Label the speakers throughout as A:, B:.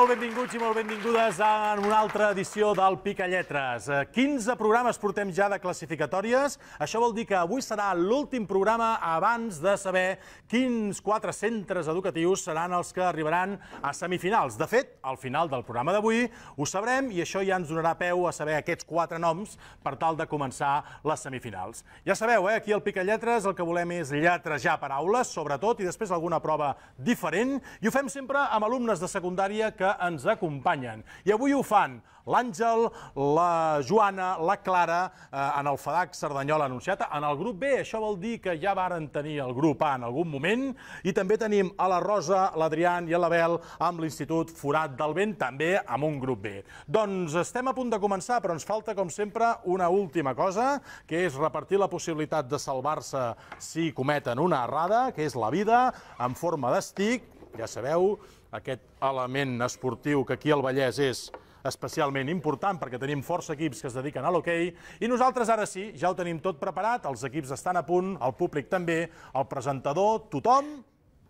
A: molt benvinguts i molt benvingudes a una altra edició del Pica Lletres. 15 eh, programes portem ja de classificatòries. Això vol dir que avui serà l'últim programa abans de saber quins quatre centres educatius seran els que arribaran a semifinals. De fet, al final del programa d'avui ho sabrem i això ja ens donarà peu a saber aquests quatre noms per tal de començar les semifinals. Ja sabeu, eh, aquí al Pica Lletres el que volem és lletrejar paraules, sobretot, i després alguna prova diferent. I ho fem sempre amb alumnes de secundària que ens acompanyen. I avui ho fan l'Àngel, la Joana, la Clara, eh, en el FADAC Cerdanyola anunciat, en el grup B. Això vol dir que ja varen tenir el grup A en algun moment. I també tenim a la Rosa, l'Adrián i l'Abel amb l'Institut Forat del Vent, també amb un grup B. Doncs estem a punt de començar, però ens falta, com sempre, una última cosa, que és repartir la possibilitat de salvar-se si cometen una errada, que és la vida, en forma d'estic, ja sabeu, aquest element esportiu que aquí al Vallès és especialment important perquè tenim força equips que es dediquen a l'hoquei i nosaltres ara sí, ja ho tenim tot preparat, els equips estan a punt, el públic també, el presentador, tothom,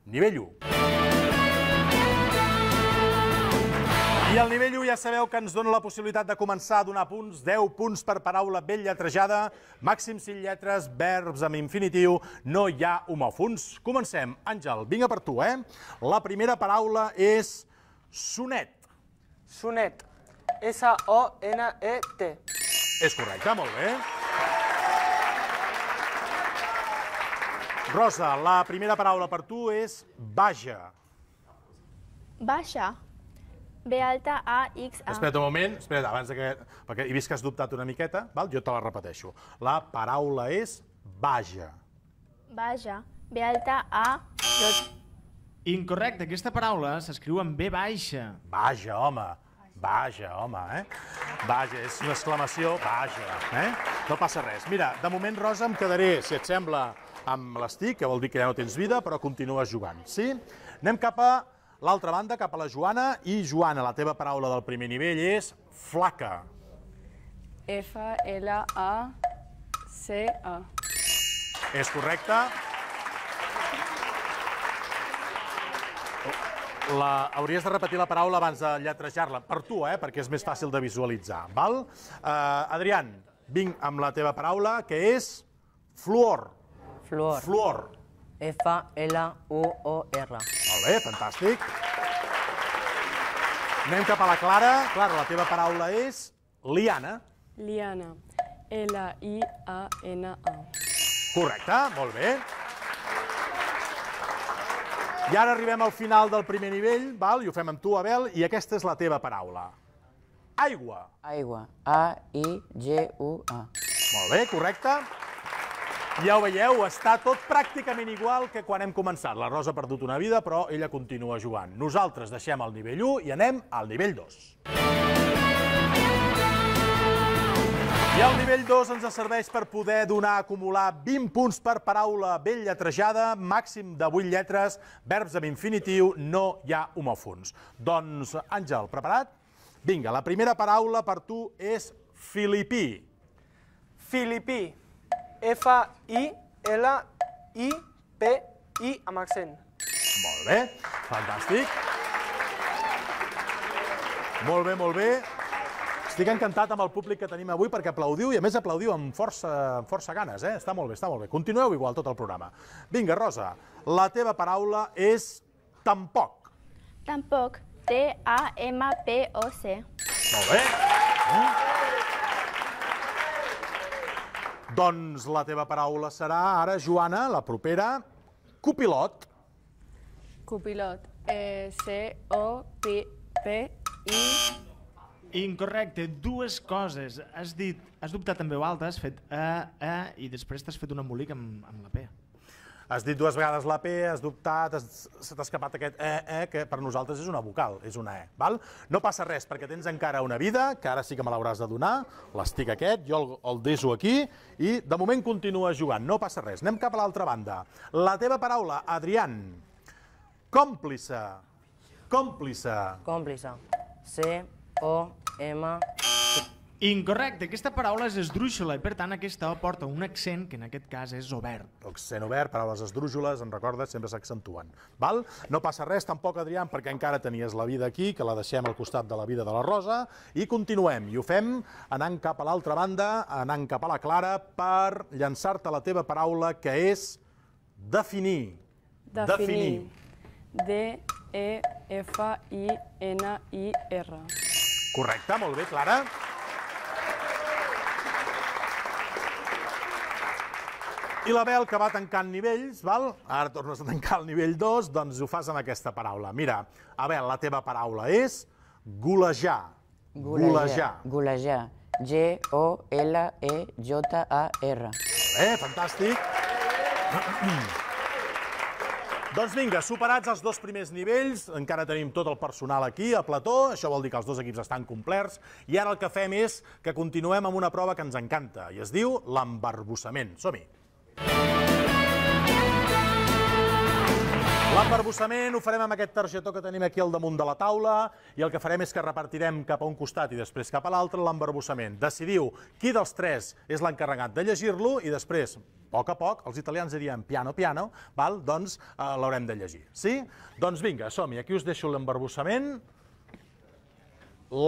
A: nivell 1. I el nivell 1 ja sabeu que ens dona la possibilitat de començar a donar punts, 10 punts per paraula ben lletrejada, màxim 5 lletres, verbs amb infinitiu, no hi ha homòfons. Comencem. Àngel, vinga per tu, eh? La primera paraula és sonet. Sonet.
B: S-O-N-E-T.
A: És correcte, molt bé. Rosa, la primera paraula per tu és vaja. Baja.
C: Baixa. B alta A X A. Espera't
A: un moment, espera't, abans que... perquè he vist que has dubtat una miqueta, val? jo te la repeteixo. La paraula és
B: vaja.
C: Vaja. B alta A... J...
B: Incorrecte, aquesta paraula s'escriu amb B baixa. Vaja, home. Vaja, home, eh?
A: Vaja, és una exclamació, vaja, eh? No passa res. Mira, de moment, Rosa, em quedaré, si et sembla, amb l'estic, que vol dir que ja no tens vida, però continues jugant, sí? Anem cap a L'altra banda, cap a la Joana. I, Joana, la teva paraula del primer nivell és flaca.
C: F-L-A-C-A.
A: És correcte. La, hauries de repetir la paraula abans de lletrejar-la, per tu, eh? perquè és més fàcil de visualitzar. Val? Uh, Adrián, vinc amb la teva paraula, que és fluor. Fluor. Fluor. F-L-U-O-R. Molt bé, fantàstic. Anem cap a la Clara. Clara, la teva paraula és liana.
C: Liana. L-I-A-N-A.
A: Correcte, molt bé. I ara arribem al final del primer nivell, val? i ho fem amb tu, Abel, i aquesta és la teva paraula. Aigua. Aigua. A-I-G-U-A. Molt bé, correcte. Ja ho veieu, està tot pràcticament igual que quan hem començat. La Rosa ha perdut una vida, però ella continua jugant. Nosaltres deixem el nivell 1 i anem al nivell 2. I el nivell 2 ens serveix per poder donar a acumular 20 punts per paraula ben lletrejada, màxim de 8 lletres, verbs amb infinitiu, no hi ha homòfons. Doncs, Àngel, preparat? Vinga, la primera paraula
B: per tu és
A: filipí.
B: Filipí. F, I, L, I, P, I amb accent. Molt
A: bé, fantàstic. Molt bé, molt bé. Estic encantat amb el públic que tenim avui perquè aplaudiu i a més aplaudiu amb força, amb força ganes, eh? Està molt bé, està molt bé. Continueu igual tot el programa. Vinga, Rosa, la teva paraula és tampoc.
C: Tampoc. T-A-M-P-O-C.
A: Molt bé. bé. Eh? Doncs la teva paraula serà ara, Joana, la propera, copilot.
C: Copilot. Eh, C-O-P-P-I...
B: Incorrecte, dues coses. Has dit, has dubtat també veu alta, has fet E, E, i després t'has fet un embolic amb, amb la P.
A: Has dit dues vegades la P, has dubtat, has, se t'ha escapat aquest E, E, que per nosaltres és una vocal, és una E, val? No passa res, perquè tens encara una vida, que ara sí que me l'hauràs de donar, l'estic aquest, jo el, el deso aquí, i de moment continua jugant, no passa res. Anem cap a l'altra banda. La teva paraula, Adrián, còmplice,
B: còmplice. Còmplice, C-O-M... Incorrecte, aquesta paraula és esdrúixola i per tant aquesta porta un accent que en aquest cas és obert.
A: Accent obert, paraules esdrúixoles, en recordes, sempre s'accentuen. Val? No passa res tampoc, Adrià, perquè encara tenies la vida aquí, que la deixem al costat de la vida de la Rosa, i continuem, i ho fem anant cap a l'altra banda, anant cap a la Clara, per llançar-te la teva paraula, que és definir.
C: Definir. D-E-F-I-N-I-R. E,
A: Correcte, molt bé, Clara. I l'Abel, que va tancant nivells, val? ara tornes a tancar el nivell 2, doncs ho fas amb aquesta paraula. Mira, Abel, la teva paraula és golejar. Golejar. Golejar. G-O-L-E-J-A-R. Bé, fantàstic. Doncs vinga, superats els dos primers nivells, encara tenim tot el personal aquí, a plató, això vol dir que els dos equips estan complerts, i ara el que fem és que continuem amb una prova que ens encanta, i es diu l'embarbussament. Som-hi! L'embarbussament ho farem amb aquest targetó que tenim aquí al damunt de la taula i el que farem és que repartirem cap a un costat i després cap a l'altre l'embarbussament. Decidiu qui dels tres és l'encarregat de llegir-lo i després a poc a poc, els italians dirien piano, piano, val? doncs eh, l'haurem de llegir. Sí? Doncs vinga, som-hi, aquí us deixo l'embarbussament.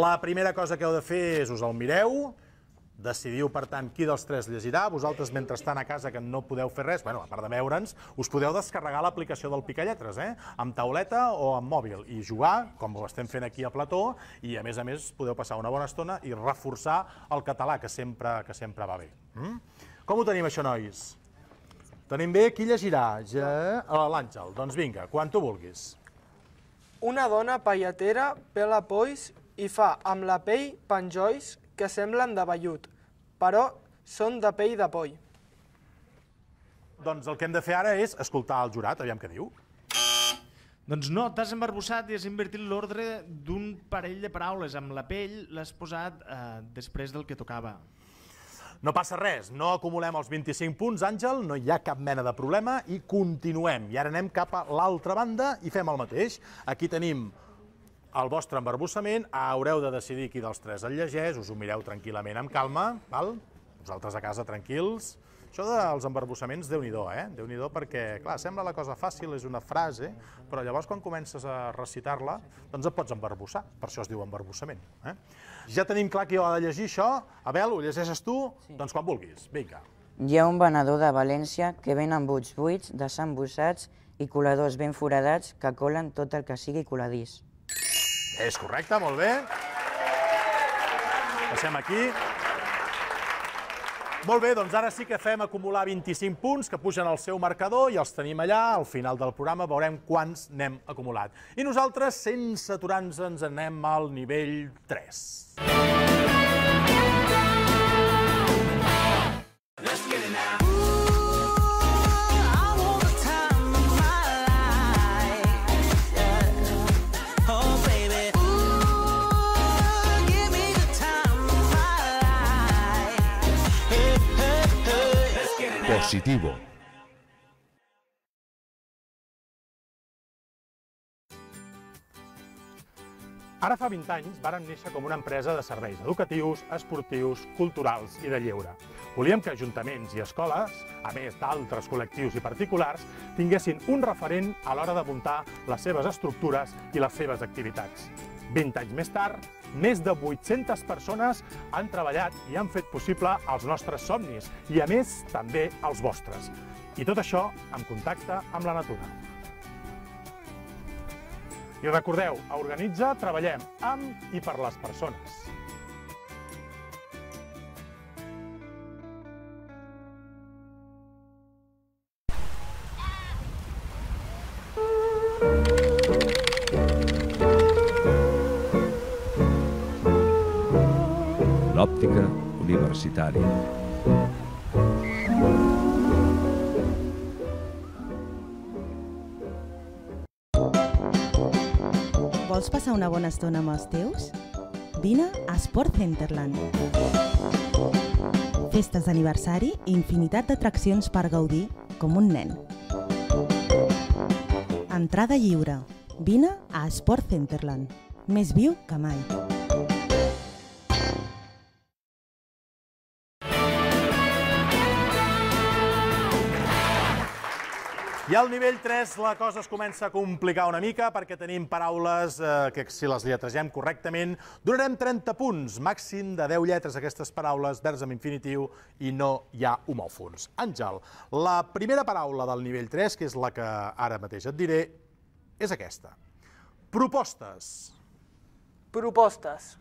A: La primera cosa que heu de fer és us el mireu, Decidiu, per tant, qui dels tres llegirà. Vosaltres, mentrestant, a casa, que no podeu fer res, bueno, a part de veure'ns, us podeu descarregar l'aplicació del Picalletres, eh? amb tauleta o amb mòbil, i jugar, com ho estem fent aquí a Plató, i, a més a més, podeu passar una bona estona i reforçar el català, que sempre, que sempre va bé. Mm? Com ho tenim, això, nois? Tenim bé? Qui llegirà? Ja... Eh, L'Àngel. Doncs vinga, quan tu vulguis.
B: Una dona palletera pela pois i fa amb la pell penjois que semblen de vellut, però són de pell de poll. Doncs el que hem de fer ara és escoltar el jurat, aviam què diu. Doncs no, t'has embarbussat i has invertit l'ordre d'un parell de paraules. Amb la pell l'has posat eh, després del que tocava.
A: No passa res, no
B: acumulem els 25 punts,
A: Àngel, no hi ha cap mena de problema i continuem. I ara anem cap a l'altra banda i fem el mateix. Aquí tenim el vostre embarbussament, haureu de decidir qui dels tres el llegeix, us ho mireu tranquil·lament amb calma, val? vosaltres a casa tranquils. Això dels embarbussaments, déu nhi eh? déu nhi perquè, clar, sembla la cosa fàcil, és una frase, però llavors quan comences a recitar-la, doncs et pots embarbussar, per això es diu embarbussament. Eh? Ja tenim clar qui ho ha de llegir, això. Abel, ho llegeixes tu? Sí. Doncs quan vulguis, vinga.
C: Hi ha un venedor de València que ven buits buits, desembussats i coladors ben foradats que colen tot
A: el que sigui coladís. És correcte, molt bé. Passem aquí. Molt bé, doncs ara sí que fem acumular 25 punts que pugen al seu marcador i els tenim allà. Al final del programa veurem quants n'hem acumulat. I nosaltres, sense aturar-nos, ens anem al nivell 3. Música positivo. Ara fa 20 anys vàrem néixer com una empresa de serveis educatius, esportius, culturals i de lleure. Volíem que ajuntaments i escoles, a més d'altres col·lectius i particulars, tinguessin un referent a l'hora de muntar les seves estructures i les seves activitats. 20 anys més tard, més de 800 persones han treballat i han fet possible els nostres somnis i, a més, també els vostres. I tot això en contacte amb la natura. I recordeu, a Organitza treballem amb i per les persones.
B: solitari. Vols passar una bona estona amb els teus? Vine a Sport Centerland. Festes d'aniversari i infinitat d'atraccions per gaudir com un nen. Entrada lliure. Vine a Sport Centerland. Més viu que mai.
A: I al nivell 3 la cosa es comença a complicar una mica perquè tenim paraules eh, que, si les lletregem correctament, donarem 30 punts, màxim de 10 lletres aquestes paraules, vers amb infinitiu i no hi ha homòfons. Àngel, la primera paraula del nivell 3, que és la que ara mateix et diré, és aquesta.
B: Propostes. Propostes.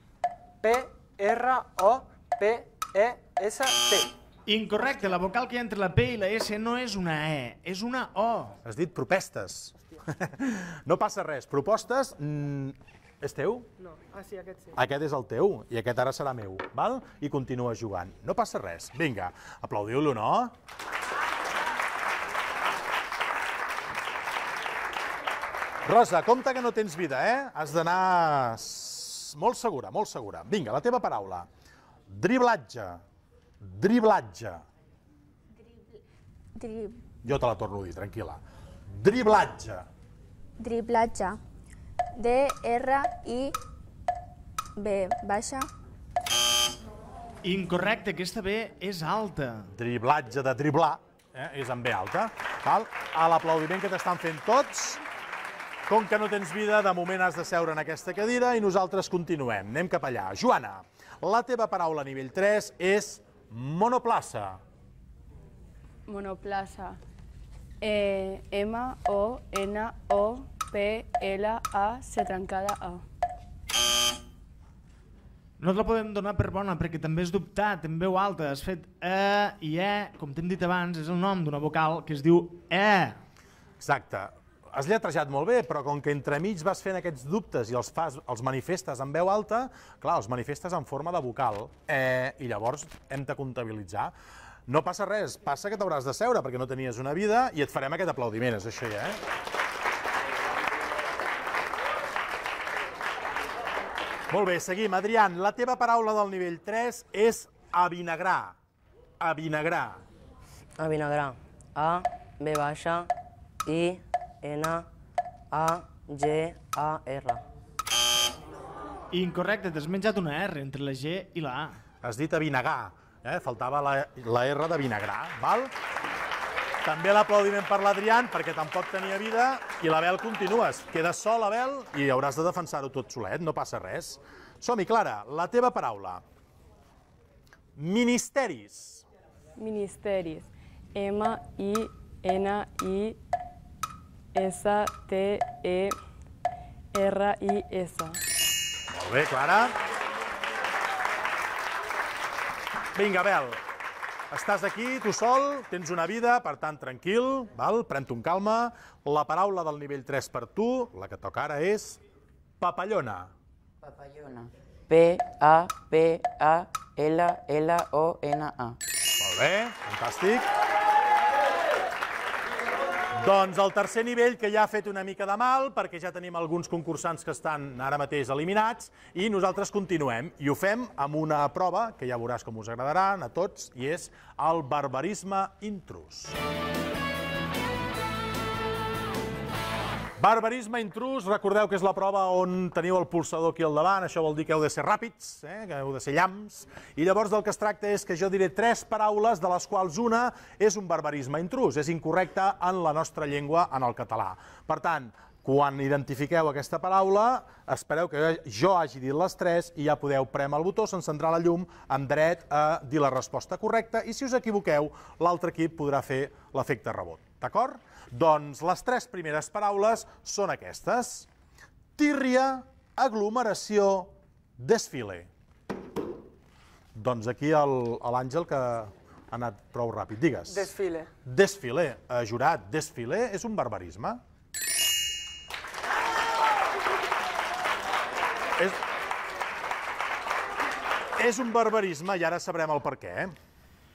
B: P-R-O-P-E-S-T. Incorrecte, la vocal que hi ha entre la P i la S no és una E, és una O. Has dit propestes. no passa res.
A: Propostes... Mm, és teu?
B: No. Ah, sí, aquest sí. Aquest
A: és el teu i aquest ara serà meu, val? I continua jugant. No passa res. Vinga, aplaudiu-lo, no? Rosa, compte que no tens vida, eh? Has d'anar molt segura, molt segura. Vinga, la teva paraula. Driblatge. Driblatge.
C: Dribl... Drib...
A: Jo te la torno a dir, tranquil·la. Driblatge.
C: Driblatge. D-R-I-B baixa.
A: Incorrecte, aquesta B és alta. Driblatge de driblar eh? és amb B alta. Val? A l'aplaudiment que t'estan fent tots, com que no tens vida, de moment has de seure en aquesta cadira i nosaltres continuem. Anem cap allà. Joana, la teva paraula a nivell 3 és Monoplaça.
C: Monoplaça. Eh, M-O-N-O-P-L-A-C trencada A.
B: No te la podem donar per bona perquè també és dubtat, també veu alta. Has fet E i E, com t'hem dit abans, és el nom d'una vocal que es diu E. Exacte has lletrejat molt bé, però com que
A: entremig vas fent aquests dubtes i els, fas, els manifestes en veu alta, clar, els manifestes en forma de vocal, eh, i llavors hem de comptabilitzar. No passa res, passa que t'hauràs de seure perquè no tenies una vida i et farem aquest aplaudiment, és això ja, eh? Molt bé, seguim. Adrián, la teva paraula del nivell 3 és avinagrar. Avinagrar. Avinagrar.
B: A, B baixa, I, N, A, G, A, R. Incorrecte, t'has menjat una R entre la G i la A. Has dit avinagar, eh? faltava la, la R de vinagrar, val?
A: També l'aplaudiment per l'Adrián, perquè tampoc tenia vida, i l'Abel continues. Quedes sol, Abel, i hauràs de defensar-ho tot solet, no passa res. Som-hi, Clara, la teva paraula. Ministeris. Ministeris. M-I-N-I...
C: s S-T-E-R-I-S.
A: Molt bé, Clara. Vinga, Bel, estàs aquí, tu sol, tens una vida, per tant, tranquil, val? pren te un calma. La paraula del nivell 3 per tu, la que toca ara, és papallona.
C: Papallona.
A: P-A-P-A-L-L-O-N-A. Molt bé, fantàstic. Doncs el tercer nivell, que ja ha fet una mica de mal, perquè ja tenim alguns concursants que estan ara mateix eliminats, i nosaltres continuem, i ho fem amb una prova, que ja veuràs com us agradaran a tots, i és el barbarisme intrus. Música Barbarisme intrus, recordeu que és la prova on teniu el pulsador aquí al davant, això vol dir que heu de ser ràpids, eh? que heu de ser llams, i llavors del que es tracta és que jo diré tres paraules de les quals una és un barbarisme intrus, és incorrecte en la nostra llengua, en el català. Per tant, quan identifiqueu aquesta paraula, espereu que jo hagi dit les tres i ja podeu premer el botó, s'encendrà la llum amb dret a dir la resposta correcta i si us equivoqueu, l'altre equip podrà fer l'efecte rebot. D'acord? Doncs les tres primeres paraules són aquestes. Tírria, aglomeració, desfile. Doncs aquí l'Àngel, que ha anat prou ràpid. Digues. Desfile. Desfile. Eh, jurat, desfile és un barbarisme.
B: és... És un barbarisme i ara sabrem el per què, eh?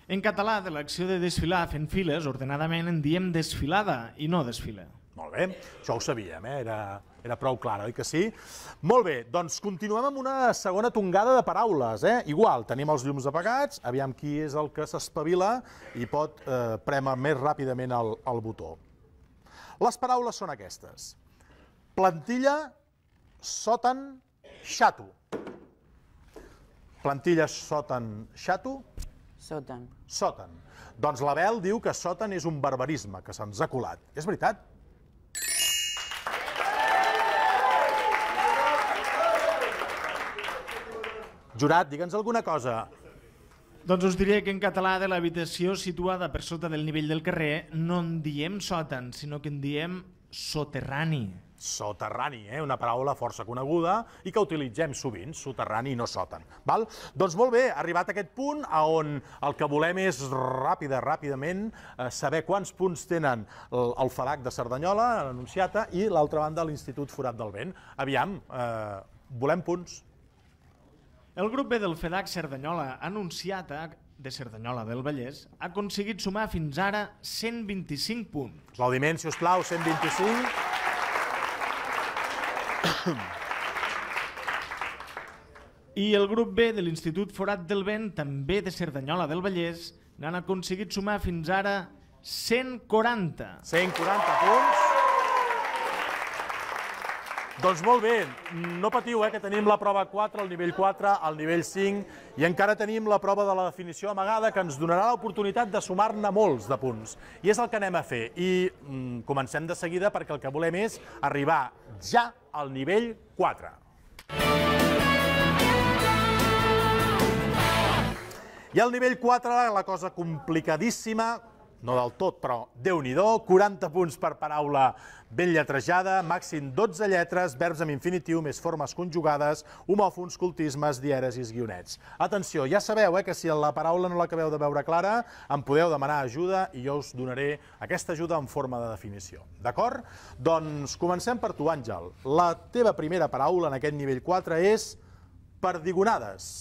B: En català, de l'acció de desfilar fent files, ordenadament en diem desfilada i no desfila. Molt bé, això ho sabíem, eh? era, era
A: prou clar, oi que sí? Molt bé, doncs continuem amb una segona tongada de paraules. Eh? Igual, tenim els llums apagats, aviam qui és el que s'espavila i pot eh, premer més ràpidament el, el botó. Les paraules són aquestes. Plantilla, sòtan, xato. Plantilla, sòtan, xato. Soten. Soten. Doncs l'Abel diu que Soten és un barbarisme, que se'ns ha colat. És veritat?
B: Jurat, digue'ns alguna cosa. Doncs us diré que en català de l'habitació situada per sota del nivell del carrer no en diem sòtan, sinó que en diem soterrani soterrani,
A: eh? una paraula força coneguda i que utilitzem sovint, soterrani i no soten. Val? Doncs molt bé, arribat a aquest punt a on el que volem és ràpida, ràpidament, eh, saber quants punts tenen el, el FADAC de Cerdanyola, l'Anunciata, i l'altra banda l'Institut Forat del
B: Vent. Aviam, eh, volem punts. El grup B del FEDAC Cerdanyola Anunciata de Cerdanyola del Vallès ha aconseguit sumar fins ara 125 punts. Aplaudiment, si us plau, 125. I el grup B de l'Institut Forat del Vent, també de Cerdanyola del Vallès, n'han aconseguit sumar fins ara 140. 140 punts.
A: Doncs molt bé, no patiu, eh, que tenim la prova 4, el nivell 4, el nivell 5, i encara tenim la prova de la definició amagada que ens donarà l'oportunitat de sumar-ne molts de punts. I és el que anem a fer. I mm, comencem de seguida perquè el que volem és arribar ja al nivell 4. I al nivell 4, la cosa complicadíssima, no del tot, però déu nhi 40 punts per paraula ben lletrejada, màxim 12 lletres, verbs amb infinitiu, més formes conjugades, homòfons, cultismes, dièresis, guionets. Atenció, ja sabeu eh, que si la paraula no l'acabeu de veure clara, em podeu demanar ajuda i jo us donaré aquesta ajuda en forma de definició. D'acord? Doncs comencem per tu, Àngel. La teva primera paraula en aquest nivell 4 és perdigonades. Perdigonades.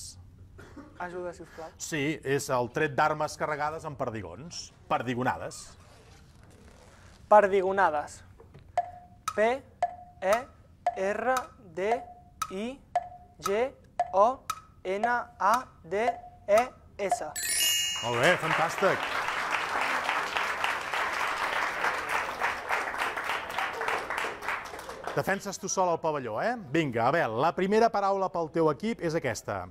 B: Ajuda, sisplau.
A: Sí, és el tret d'armes carregades amb perdigons. Perdigonades.
B: Perdigonades. P, E, R, D, I, G, O, N, A, D, E, S.
A: Molt bé, fantàstic. Defenses tu sol al pavelló, eh? Vinga, Abel, la primera paraula pel teu equip és aquesta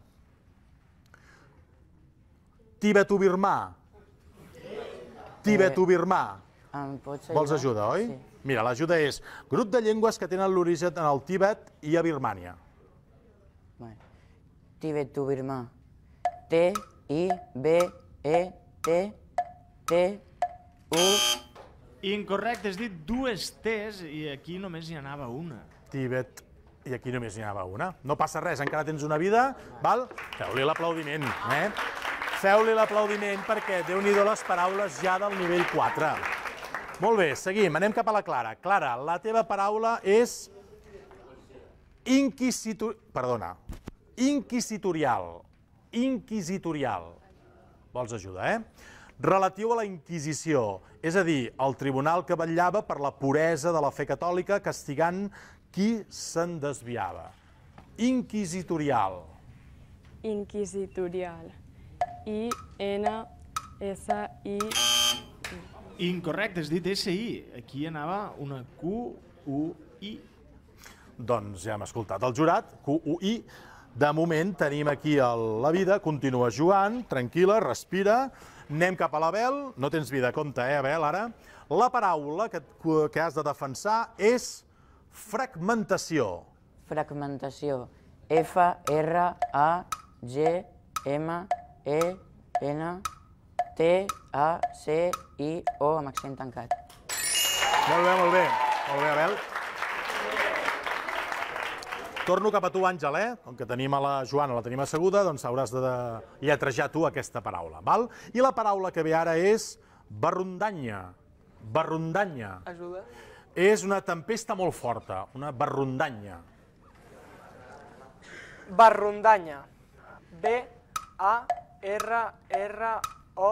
A: o Birmà?
B: Eh. Ah, Vols ajuda, oi?
A: Mira, l'ajuda és grup de llengües que tenen l'origen en el Tibet i a Birmània.
C: o Birmà. T-I-B-E-T-T-U...
B: Incorrecte, has dit dues T's i aquí només hi anava una. Tibet, i aquí només n'hi anava una. No passa res, encara tens una vida, val? Feu-li l'aplaudiment,
A: eh? Feu-li l'aplaudiment perquè, déu nhi les paraules ja del nivell 4. Molt bé, seguim, anem cap a la Clara. Clara, la teva paraula és inquisitu... Perdona. Inquisitorial. Inquisitorial. Vols ajuda, eh? Relatiu a la Inquisició, és a dir, el tribunal que vetllava per la puresa de la fe catòlica castigant qui se'n desviava. Inquisitorial.
C: Inquisitorial. I, N, S, I...
B: Incorrecte, has dit S-I. Aquí anava una Q, U, I.
A: Doncs ja hem escoltat el jurat, Q, U, I. De moment tenim aquí el, la vida, continua jugant, tranquil·la, respira. Anem cap a l'Abel, no tens vida, compte, eh, Abel, ara. La paraula que, que has de defensar és fragmentació. Fragmentació. f r a g
C: m e a E, N, T, A, C, I, O, amb
A: accent tancat. Molt bé, molt bé. Molt bé, Abel. Torno cap a tu, Àngel, eh? Com que tenim a la Joana, la tenim asseguda, doncs hauràs de, lletrejar tu aquesta paraula, val? I la paraula que ve ara és barrondanya. Barrondanya. Ajuda. És una tempesta molt forta, una barrondanya.
B: Barrondanya. b a r a R-R-O...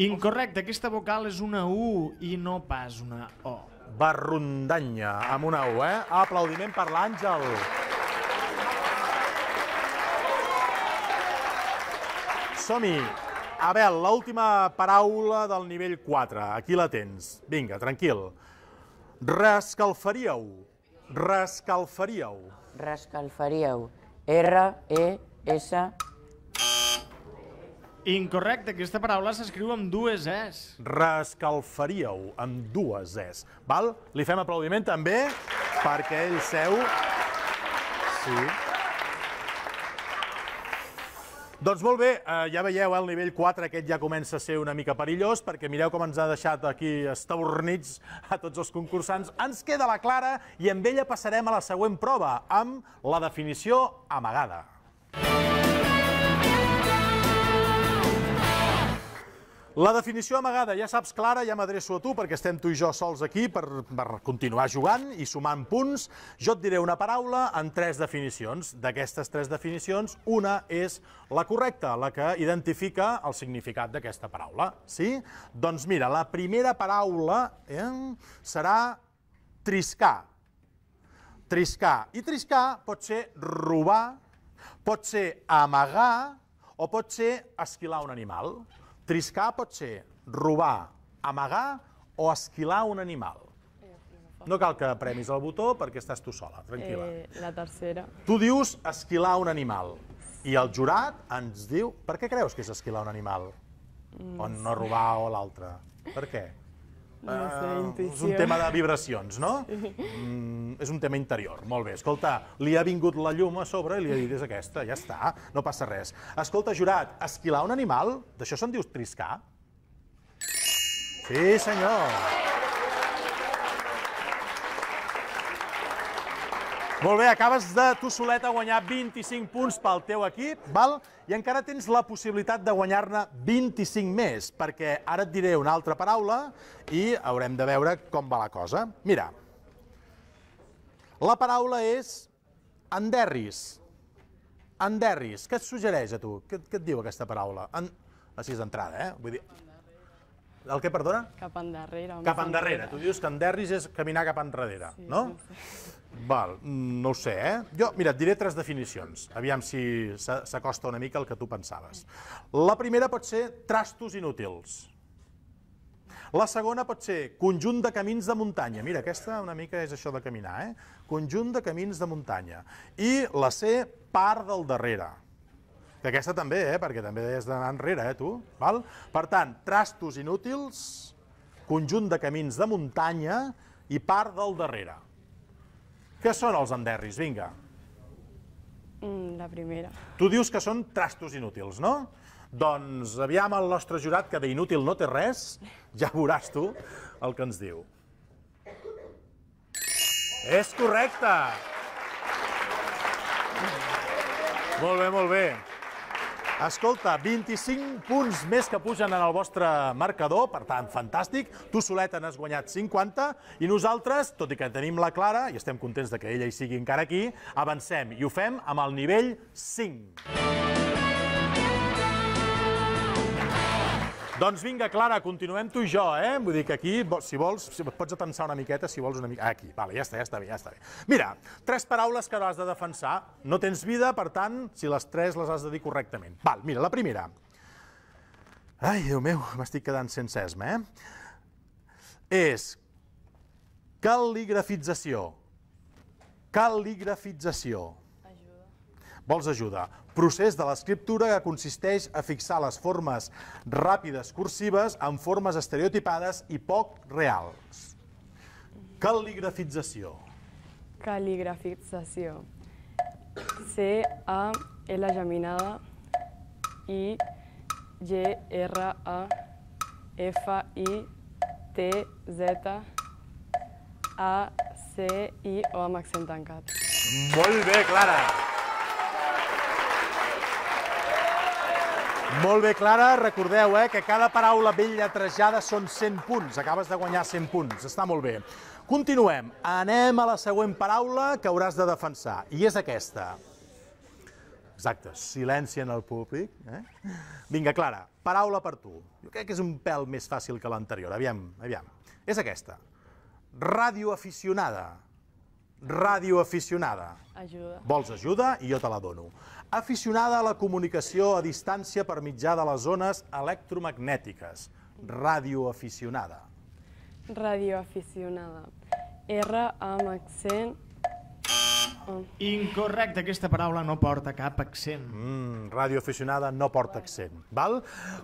B: Incorrecte, aquesta vocal és una U i no pas una O. Barrundanya, amb una U,
A: eh? Aplaudiment per l'Àngel. Som-hi. Abel, l'última paraula del nivell 4. Aquí la tens. Vinga, tranquil. Rescalfaríeu. Rescalfaríeu.
C: Rescalfaríeu. R-E-S...
B: Incorrecte, aquesta paraula s'escriu amb dues es.
A: Rescalfaríeu, amb dues es. Val? Li fem aplaudiment també, perquè ell seu... Sí. Doncs molt bé, eh, ja veieu, el nivell 4 aquest ja comença a ser una mica perillós, perquè mireu com ens ha deixat aquí estabornits a tots els concursants. Ens queda la Clara i amb ella passarem a la següent prova, amb la definició amagada. La definició amagada, ja saps, Clara, ja m'adreço a tu, perquè estem tu i jo sols aquí per, per continuar jugant i sumant punts. Jo et diré una paraula en tres definicions. D'aquestes tres definicions, una és la correcta, la que identifica el significat d'aquesta paraula. Sí? Doncs mira, la primera paraula eh, serà triscar. Triscar. I triscar pot ser robar, pot ser amagar o pot ser esquilar un animal. Triscar pot ser robar, amagar o esquilar un animal. No cal que premis el botó perquè estàs tu sola, tranquil·la.
C: Eh, la tercera.
A: Tu dius esquilar un animal i el jurat ens diu... Per què creus que és esquilar un animal?
B: Mm, o no robar
A: o l'altre? Per què?
B: Eh, és un tema de
A: vibracions, no? Sí. Mm, és un tema interior, molt bé. Escolta, li ha vingut la llum a sobre i li ha dit és aquesta, ja està, no passa res. Escolta, jurat, esquilar un animal, d'això se'n dius triscar? Sí, senyor. Molt bé, acabes de tu soleta guanyar 25 punts pel teu equip, val? i encara tens la possibilitat de guanyar-ne 25 més, perquè ara et diré una altra paraula i haurem de veure com va la cosa. Mira, la paraula és enderris. Enderris, què et suggereix a tu? Què, què et diu aquesta paraula? En... Així és d'entrada, eh? Vull dir, el què, perdona?
C: Cap endarrere. Cap endarrere. endarrere. Tu
A: dius que enderris és caminar cap endarrere, sí, no? Sí, sí. Val, no ho sé, eh? Jo, mira, et diré tres definicions, aviam si s'acosta una mica el que tu pensaves. La primera pot ser trastos inútils. La segona pot ser conjunt de camins de muntanya. Mira, aquesta una mica és això de caminar, eh? Conjunt de camins de muntanya. I la C, part del darrere. Que aquesta també, eh? Perquè també has d'anar enrere, eh, tu? Val? Per tant, trastos inútils, conjunt de camins de muntanya i part del darrere. Què són els enderris? Vinga.
C: Mm, la primera.
A: Tu dius que són trastos inútils, no? Doncs aviam el nostre jurat, que d'inútil no té res, ja veuràs tu el que ens diu. És correcte! Molt bé, molt bé. Escolta, 25 punts més que pugen en el vostre marcador, per tant, fantàstic. Tu, Soleta, n'has guanyat 50 i nosaltres, tot i que tenim la Clara, i estem contents de que ella hi sigui encara aquí, avancem i ho fem amb el nivell 5. Doncs vinga, Clara, continuem tu i jo, eh? Vull dir que aquí, si vols, pots atansar una miqueta, si vols una mica... Aquí, vale, ja està, ja està bé, ja està bé. Mira, tres paraules que has de defensar. No tens vida, per tant, si les tres les has de dir correctament. Val, mira, la primera. Ai, Déu meu, m'estic quedant sense esma, eh? És cal·ligrafització. Cal·ligrafització. Vols ajuda? Procés de l'escriptura que consisteix a fixar les formes ràpides cursives en formes estereotipades i poc reals. Cal·ligrafització.
C: Cal·ligrafització. C, A, L geminada, I, G, R, A, F, I, T, Z, A, C, I o amb
A: accent tancat. Molt bé, Clara. Molt bé, Clara. Recordeu eh, que cada paraula ben lletrejada són 100 punts. Acabes de guanyar 100 punts. Està molt bé. Continuem. Anem a la següent paraula que hauràs de defensar. I és aquesta. Exacte, silenci en el públic. Eh? Vinga, Clara, paraula per tu. Jo crec que és un pèl més fàcil que l'anterior. Aviam, aviam. És aquesta. Radioaficionada radioaficionada. Ajuda. Vols ajuda i jo te la dono. Aficionada a la comunicació a distància per mitjà de les zones electromagnètiques. Radioaficionada.
C: Radioaficionada. R amb accent
B: Incorrecte, aquesta paraula no porta cap accent. Mm, ràdio
A: aficionada no porta accent, val?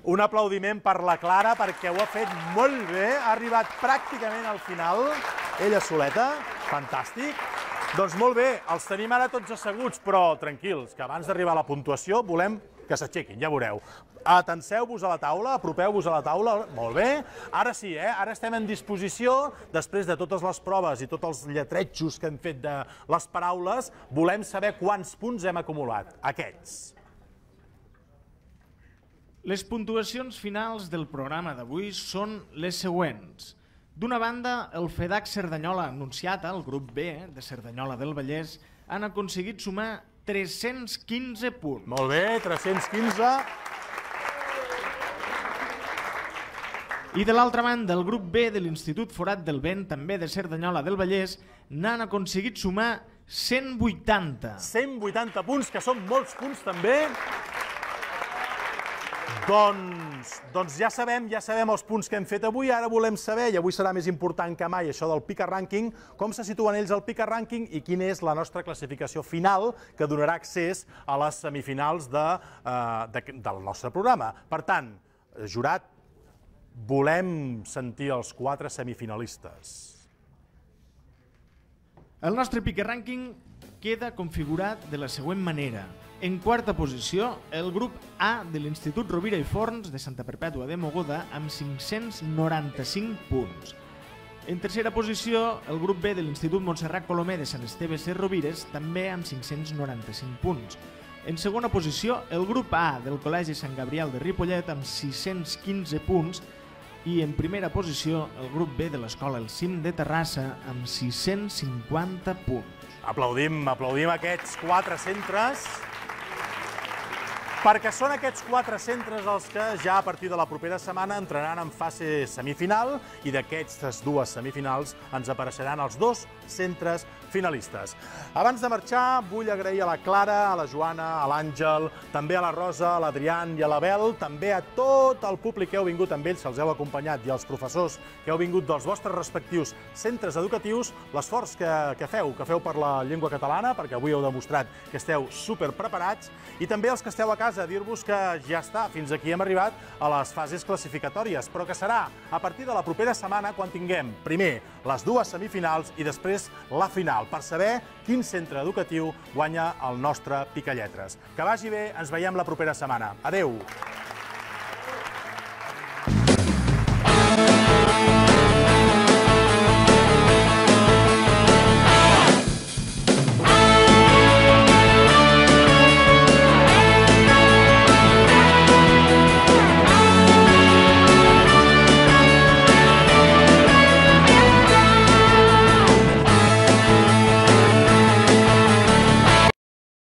A: Un aplaudiment per la Clara, perquè ho ha fet molt bé, ha arribat pràcticament al final, ella soleta, fantàstic. Doncs molt bé, els tenim ara tots asseguts, però tranquils, que abans d'arribar a la puntuació volem que s'aixequin, ja veureu. Atenseu-vos a la taula, apropeu-vos a la taula, molt bé. Ara sí, eh? ara estem en disposició, després de totes les proves i tots els lletretjos que hem fet de les paraules, volem saber quants punts hem acumulat, aquests.
B: Les puntuacions finals del programa d'avui són les següents. D'una banda, el FEDAC Cerdanyola anunciat, al grup B eh, de Cerdanyola del Vallès, han aconseguit sumar 315 punts. Molt bé, 315 I de l'altra banda, el grup B de l'Institut Forat del Vent, també de Cerdanyola del Vallès, n'han aconseguit sumar 180. 180 punts, que són molts punts també.
A: Doncs, doncs ja sabem, ja sabem els punts que hem fet avui, ara volem saber, i avui serà més important que mai això del Pica Ranking, com se situen ells al Pica Ranking i quina és la nostra classificació final que donarà accés a les semifinals de, eh, de, del nostre programa. Per tant, jurat, Volem
B: sentir els quatre semifinalistes. El nostre pique rànquing queda configurat de la següent manera. En quarta posició, el grup A de l'Institut Rovira i Forns de Santa Perpètua de Mogoda amb 595 punts. En tercera posició, el grup B de l'Institut Montserrat Colomer de Sant Esteve Rovires també amb 595 punts. En segona posició, el grup A del Col·legi Sant Gabriel de Ripollet amb 615 punts i en primera posició el grup B de l'escola El Cim de Terrassa amb 650 punts.
A: Aplaudim, aplaudim aquests quatre centres perquè són aquests quatre centres els que ja a partir de la propera setmana entraran en fase semifinal i d'aquestes dues semifinals ens apareixeran els dos centres finalistes. Abans de marxar, vull agrair a la Clara, a la Joana, a l'Àngel, també a la Rosa, a l'Adrián i a l'Abel, també a tot el públic que heu vingut amb ells, que els heu acompanyat, i als professors que heu vingut dels vostres respectius centres educatius, l'esforç que, que feu, que feu per la llengua catalana, perquè avui heu demostrat que esteu superpreparats, preparats, i també els que esteu a casa, dir-vos que ja està, fins aquí hem arribat a les fases classificatòries, però que serà a partir de la propera setmana quan tinguem primer les dues semifinals i després la final final per saber quin centre educatiu guanya el nostre Picalletres. Que vagi bé, ens veiem la propera setmana. Adeu!